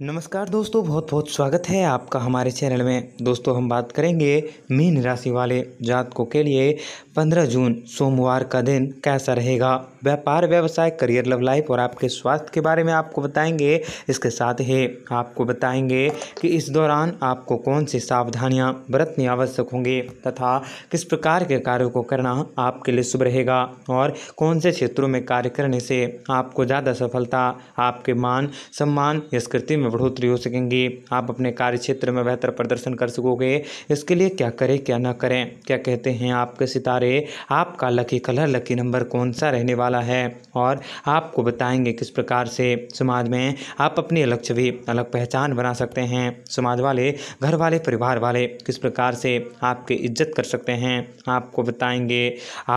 नमस्कार दोस्तों बहुत बहुत स्वागत है आपका हमारे चैनल में दोस्तों हम बात करेंगे मीन राशि वाले जातकों के लिए 15 जून सोमवार का दिन कैसा रहेगा व्यापार व्यवसाय करियर लव लाइफ और आपके स्वास्थ्य के बारे में आपको बताएंगे इसके साथ ही आपको बताएंगे कि इस दौरान आपको कौन सी सावधानियां बरतनी आवश्यक होंगी तथा किस प्रकार के कार्यों को करना आपके लिए शुभ रहेगा और कौन से क्षेत्रों में कार्य करने से आपको ज़्यादा सफलता आपके मान सम्मान या स्कृति में बढ़ोतरी हो सकेंगी आप अपने कार्य क्षेत्र में बेहतर प्रदर्शन कर सकोगे इसके लिए क्या करें क्या ना करें क्या कहते हैं आपके सितारे आपका लकी कलर लकी नंबर कौन सा रहने वाला है और आपको बताएंगे किस प्रकार से समाज में आप अपनी अलग छवि अलग पहचान बना सकते हैं समाज वाले घर वाले परिवार वाले किस प्रकार से आपकी इज्जत कर सकते हैं आपको बताएंगे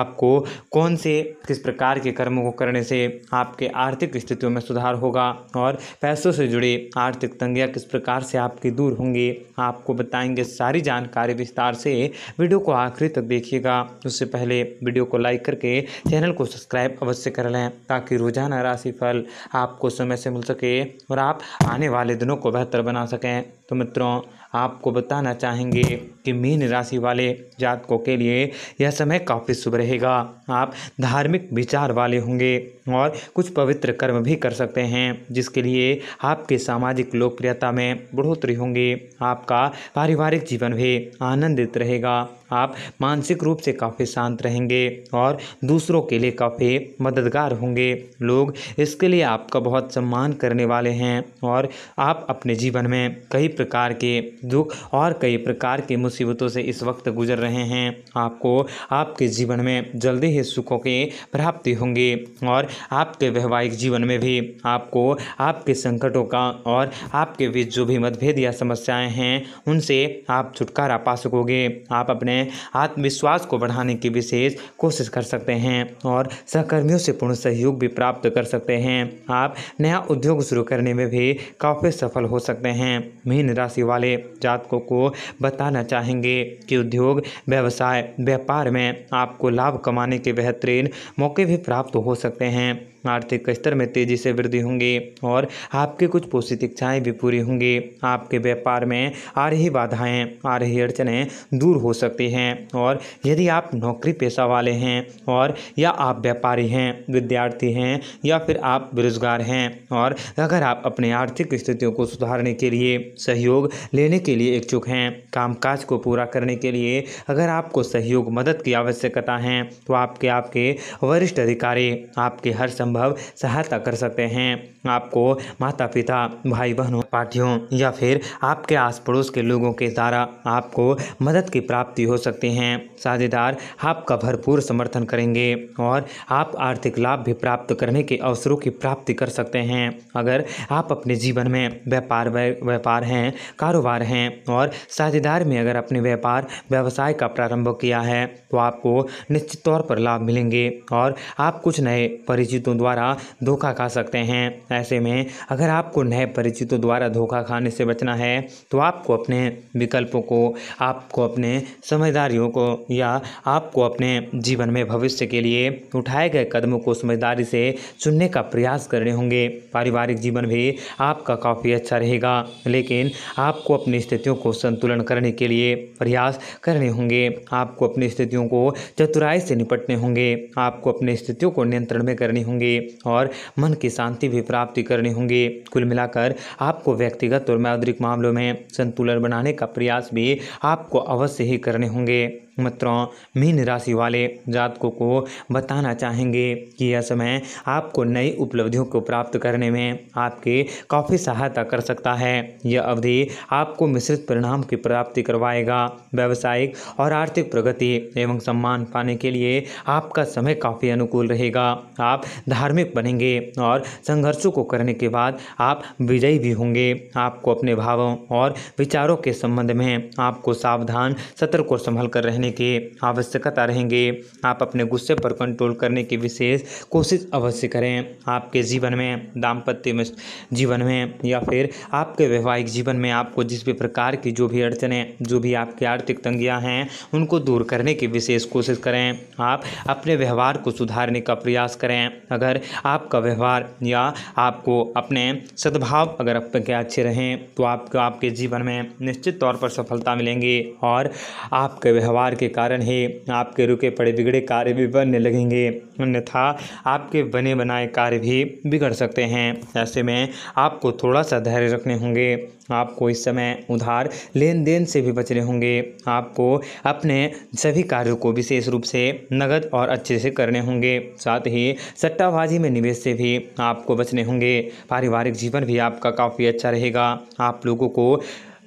आपको कौन से किस प्रकार के कर्मों को करने से आपके आर्थिक स्थितियों में सुधार होगा और पैसों से जुड़ी आर्थिक तंगियाँ किस प्रकार से आपकी दूर होंगी आपको बताएंगे सारी जानकारी विस्तार से वीडियो को आखिरी तक देखिएगा उससे पहले वीडियो को लाइक करके चैनल को सब्सक्राइब अवश्य कर लें ताकि रोजाना राशिफल आपको समय से मिल सके और आप आने वाले दिनों को बेहतर बना सकें तो मित्रों आपको बताना चाहेंगे कि मीन राशि वाले जातकों के लिए यह समय काफ़ी शुभ रहेगा आप धार्मिक विचार वाले होंगे और कुछ पवित्र कर्म भी कर सकते हैं जिसके लिए आपके सामाजिक लोकप्रियता में बढ़ोतरी होंगी आपका पारिवारिक जीवन भी आनंदित रहेगा आप मानसिक रूप से काफ़ी शांत रहेंगे और दूसरों के लिए काफ़ी मददगार होंगे लोग इसके लिए आपका बहुत सम्मान करने वाले हैं और आप अपने जीवन में कई प्रकार के दुख और कई प्रकार की मुसीबतों से इस वक्त गुजर रहे हैं आपको आपके जीवन में जल्दी ही सुखों की प्राप्ति होंगी और आपके वैवाहिक जीवन में भी आपको आपके संकटों का और आपके बीच जो भी मतभेद या समस्याएं हैं उनसे आप छुटकारा पा सकोगे आप अपने आत्मविश्वास को बढ़ाने की विशेष कोशिश कर सकते हैं और सहकर्मियों से पूर्ण सहयोग भी प्राप्त कर सकते हैं आप नया उद्योग शुरू करने में भी काफ़ी सफल हो सकते हैं मीन राशि वाले जातकों को बताना चाहेंगे कि उद्योग व्यवसाय व्यापार में आपको लाभ कमाने के बेहतरीन मौके भी प्राप्त हो सकते हैं आर्थिक स्तर में तेज़ी से वृद्धि होंगी और आपकी कुछ पोषित इच्छाएँ भी पूरी होंगी आपके व्यापार में आ रही बाधाएं आ रही अड़चने दूर हो सकती हैं और यदि आप नौकरी पेशा वाले हैं और या आप व्यापारी हैं विद्यार्थी हैं या फिर आप बेरोजगार हैं और अगर आप अपने आर्थिक स्थितियों को सुधारने के लिए सहयोग लेने के लिए इच्छुक हैं कामकाज को पूरा करने के लिए अगर आपको सहयोग मदद की आवश्यकता है तो आपके आपके वरिष्ठ अधिकारी आपके हर संभव संभव सहायता कर सकते हैं आपको माता पिता भाई बहनों पार्टियों या फिर आपके आस पड़ोस के लोगों के द्वारा आपको मदद की प्राप्ति हो सकती हैं साझेदार आपका भरपूर समर्थन करेंगे और आप आर्थिक लाभ भी प्राप्त करने के अवसरों की प्राप्ति कर सकते हैं अगर आप अपने जीवन में व्यापार व्यापार हैं कारोबार हैं और साझेदार में अगर अपने व्यापार व्यवसाय का प्रारंभ किया है तो आपको निश्चित तौर पर लाभ मिलेंगे और आप कुछ नए परिचितों द्वारा धोखा खा सकते हैं ऐसे में अगर आपको नए परिचितों द्वारा धोखा खाने से बचना है तो आपको अपने विकल्पों को आपको अपने समझदारियों को या आपको अपने जीवन में भविष्य के लिए उठाए गए कदमों को समझदारी से चुनने का प्रयास करने होंगे पारिवारिक जीवन भी आपका काफ़ी अच्छा रहेगा लेकिन आपको अपनी स्थितियों को संतुलन करने के लिए प्रयास करने होंगे आपको अपनी स्थितियों को चतुराई से निपटने होंगे आपको अपनी स्थितियों को नियंत्रण में करनी होंगे और मन की शांति भी प्राप्ति करने होंगे कुल मिलाकर आपको व्यक्तिगत और मौद्रिक मामलों में संतुलन बनाने का प्रयास भी आपको अवश्य ही करने होंगे मित्रों मीन राशि वाले जातकों को बताना चाहेंगे कि यह समय आपको नई उपलब्धियों को प्राप्त करने में आपके काफ़ी सहायता कर सकता है यह अवधि आपको मिश्रित परिणाम की प्राप्ति करवाएगा व्यावसायिक और आर्थिक प्रगति एवं सम्मान पाने के लिए आपका समय काफ़ी अनुकूल रहेगा आप धार्मिक बनेंगे और संघर्षों को करने के बाद आप विजयी भी होंगे आपको अपने भावों और विचारों के संबंध में आपको सावधान सतर्क और संभल कर रहने करने की आवश्यकता रहेंगे आप अपने गुस्से पर कंट्रोल करने की विशेष कोशिश अवश्य करें आपके जीवन में दाम्पत्य में जीवन में या फिर आपके वैवाहिक जीवन में आपको जिस भी प्रकार की जो भी अड़चने जो भी आपकी आर्थिक तंगियां हैं उनको दूर करने की विशेष कोशिश करें आप अपने व्यवहार को सुधारने का प्रयास करें अगर आपका व्यवहार या आपको अपने सद्भाव अगर आपके अच्छे रहें तो आपको आपके जीवन में निश्चित तौर पर सफलता मिलेंगी और आपके व्यवहार व्यवहार के कारण ही आपके रुके पड़े बिगड़े कार्य भी बनने लगेंगे अन्यथा आपके बने बनाए कार्य भी बिगड़ सकते हैं ऐसे में आपको थोड़ा सा धैर्य रखने होंगे आपको इस समय उधार लेन देन से भी बचने होंगे आपको अपने सभी कार्यों को विशेष रूप से नगद और अच्छे से करने होंगे साथ ही सट्टाबाजी में निवेश से भी आपको बचने होंगे पारिवारिक जीवन भी आपका काफ़ी अच्छा रहेगा आप लोगों को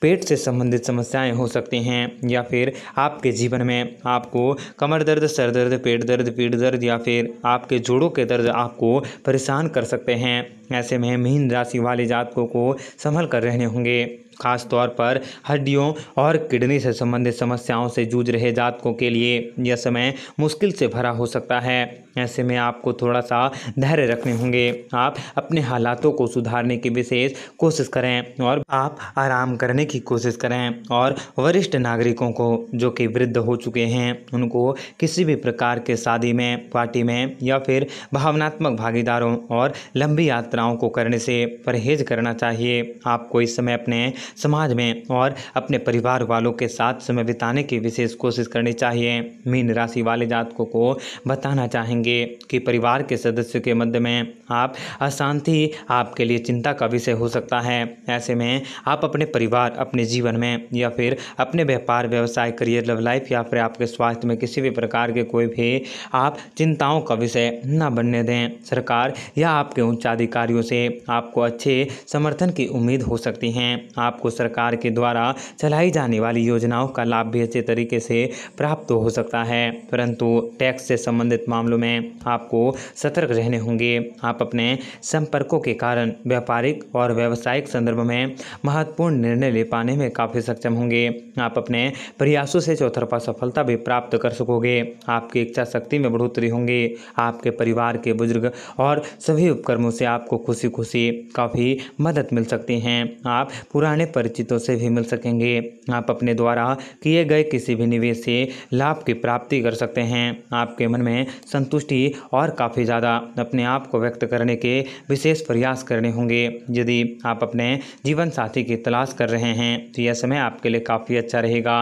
पेट से संबंधित समस्याएं हो सकती हैं या फिर आपके जीवन में आपको कमर दर्द सर दर्द पेट दर्द पीठ दर्द या फिर आपके जोड़ों के दर्द आपको परेशान कर सकते हैं ऐसे में मीन राशि वाले जातकों को संभल कर रहने होंगे खास तौर पर हड्डियों और किडनी से संबंधित समस्याओं से जूझ रहे जातकों के लिए यह समय मुश्किल से भरा हो सकता है ऐसे में आपको थोड़ा सा धैर्य रखने होंगे आप अपने हालातों को सुधारने की विशेष कोशिश करें और आप आराम करने की कोशिश करें और वरिष्ठ नागरिकों को जो कि वृद्ध हो चुके हैं उनको किसी भी प्रकार के शादी में पार्टी में या फिर भावनात्मक भागीदारों और लंबी यात्राओं को करने से परहेज करना चाहिए आपको इस समय अपने समाज में और अपने परिवार वालों के साथ समय बिताने की विशेष कोशिश करनी चाहिए मीन राशि वाले जातकों को बताना चाहेंगे पाएंगे कि परिवार के सदस्यों के मध्य में आप अशांति आपके लिए चिंता का विषय हो सकता है ऐसे में आप अपने परिवार अपने जीवन में या फिर अपने व्यापार व्यवसाय करियर लव लाइफ या फिर आपके स्वास्थ्य में किसी भी प्रकार के कोई भी आप चिंताओं का विषय न बनने दें सरकार या आपके उच्चाधिकारियों से आपको अच्छे समर्थन की उम्मीद हो सकती हैं आपको सरकार के द्वारा चलाई जाने वाली योजनाओं का लाभ भी अच्छे तरीके से प्राप्त हो सकता है परंतु टैक्स से संबंधित मामलों में हैं आपको सतर्क रहने होंगे आप अपने संपर्कों के कारण व्यापारिक और व्यावसायिक संदर्भ में महत्वपूर्ण निर्णय ले पाने में काफ़ी सक्षम होंगे आप अपने प्रयासों से चौथरफा सफलता भी प्राप्त कर सकोगे आपकी इच्छा शक्ति में बढ़ोतरी होंगी आपके परिवार के बुजुर्ग और सभी उपक्रमों से आपको खुशी खुशी काफ़ी मदद मिल सकती हैं आप पुराने परिचितों से भी मिल सकेंगे आप अपने द्वारा किए गए किसी भी निवेश से लाभ की प्राप्ति कर सकते हैं आपके मन में संतुष्ट संतुष्टि और काफ़ी ज़्यादा अपने आप को व्यक्त करने के विशेष प्रयास करने होंगे यदि आप अपने जीवन साथी की तलाश कर रहे हैं तो यह समय आपके लिए काफ़ी अच्छा रहेगा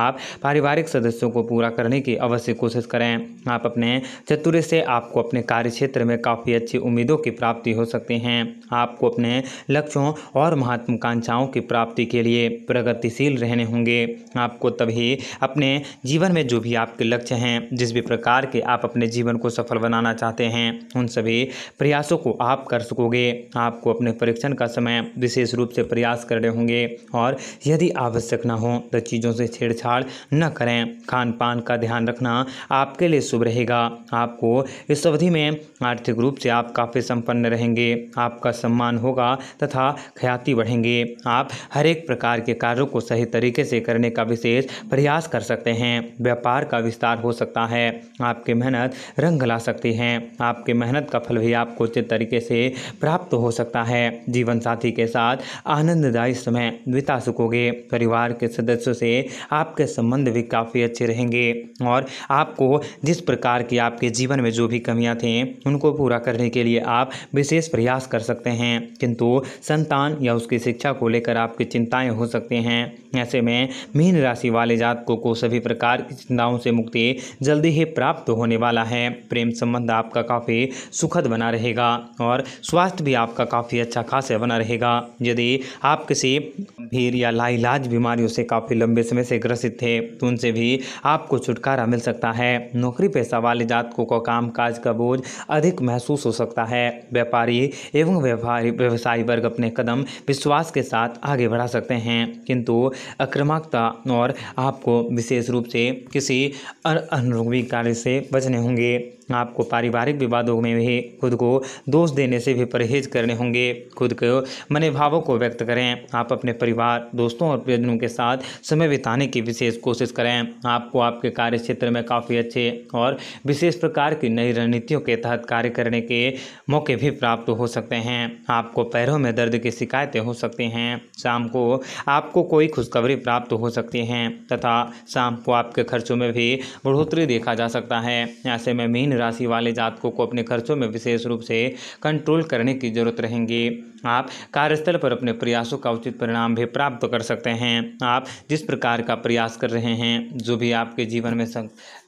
आप पारिवारिक सदस्यों को पूरा करने की अवश्य कोशिश करें आप अपने चतुर्य से आपको अपने कार्य क्षेत्र में काफ़ी अच्छी उम्मीदों की प्राप्ति हो सकती हैं आपको अपने लक्ष्यों और महत्वाकांक्षाओं की प्राप्ति के लिए प्रगतिशील रहने होंगे आपको तभी अपने जीवन में जो भी आपके लक्ष्य हैं जिस भी प्रकार के आप अपने जीवन को को सफल बनाना चाहते हैं उन सभी प्रयासों को आप कर सकोगे आपको अपने परीक्षण का समय विशेष रूप से प्रयास करने होंगे और यदि आवश्यक न हो तो चीज़ों से छेड़छाड़ न करें खान पान का ध्यान रखना आपके लिए शुभ रहेगा आपको इस अवधि में आर्थिक रूप से आप काफ़ी संपन्न रहेंगे आपका सम्मान होगा तथा ख्याति बढ़ेंगे आप हर एक प्रकार के कार्यों को सही तरीके से करने का विशेष प्रयास कर सकते हैं व्यापार का विस्तार हो सकता है आपकी मेहनत रंग ला सकती हैं आपके मेहनत का फल भी आपको उचित तरीके से प्राप्त हो सकता है जीवन साथी के साथ आनंददायी समय बिता सकोगे परिवार के सदस्यों से आपके संबंध भी काफ़ी अच्छे रहेंगे और आपको जिस प्रकार की आपके जीवन में जो भी कमियां थीं उनको पूरा करने के लिए आप विशेष प्रयास कर सकते हैं किंतु संतान या उसकी शिक्षा को लेकर आपकी चिंताएं हो सकती हैं ऐसे में मीन राशि वाले जातकों को सभी प्रकार की चिंताओं से मुक्ति जल्दी ही प्राप्त होने वाला है प्रेम संबंध आपका काफ़ी सुखद बना रहेगा और स्वास्थ्य भी आपका काफ़ी अच्छा खासा बना रहेगा यदि आप किसी गंभीर या लाइलाज बीमारियों से काफ़ी लंबे समय से ग्रसित थे तो उनसे भी आपको छुटकारा मिल सकता है नौकरी पेशा वाले जातकों का काम काज का बोझ अधिक महसूस हो सकता है व्यापारी एवं व्यापारी व्यवसायी वर्ग अपने कदम विश्वास के साथ आगे बढ़ा सकते हैं किंतु आक्रमकता और आपको विशेष रूप से किसी अनुरूपी कार्य से बचने होंगे आपको पारिवारिक विवादों में भी खुद को दोष देने से भी परहेज करने होंगे खुद के मने भावों को व्यक्त करें आप अपने परिवार दोस्तों और प्रियजनों के साथ समय बिताने की विशेष कोशिश करें आपको आपके कार्य क्षेत्र में काफ़ी अच्छे और विशेष प्रकार की नई रणनीतियों के तहत कार्य करने के मौके भी प्राप्त हो सकते हैं आपको पैरों में दर्द की शिकायतें हो सकती हैं शाम को आपको कोई खुशखबरी प्राप्त हो सकती हैं तथा शाम को आपके खर्चों में भी बढ़ोतरी देखा जा सकता है ऐसे में मीन राशि वाले जातकों को अपने खर्चों में विशेष रूप से कंट्रोल करने की जरूरत रहेंगी आप कार्यस्थल पर अपने प्रयासों का उचित परिणाम भी प्राप्त कर सकते हैं आप जिस प्रकार का प्रयास कर रहे हैं जो भी आपके जीवन में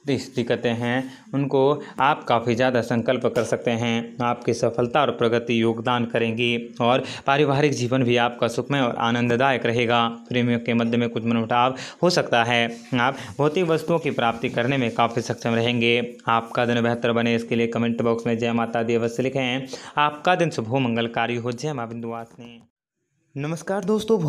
दिक्कतें हैं उनको आप काफ़ी ज़्यादा संकल्प कर सकते हैं आपकी सफलता और प्रगति योगदान करेंगी और पारिवारिक जीवन भी आपका सुखमय और आनंददायक रहेगा प्रेमियों के मध्य में कुछ मनमुटाव हो सकता है आप भौतिक वस्तुओं की प्राप्ति करने में काफ़ी सक्षम रहेंगे आपका दिन बेहतर बेहतर बने इसके लिए कमेंट बॉक्स में जय माता दी अवश्य लिखें आपका दिन शुभ मंगलकारी हो जय माँ ने नमस्कार दोस्तों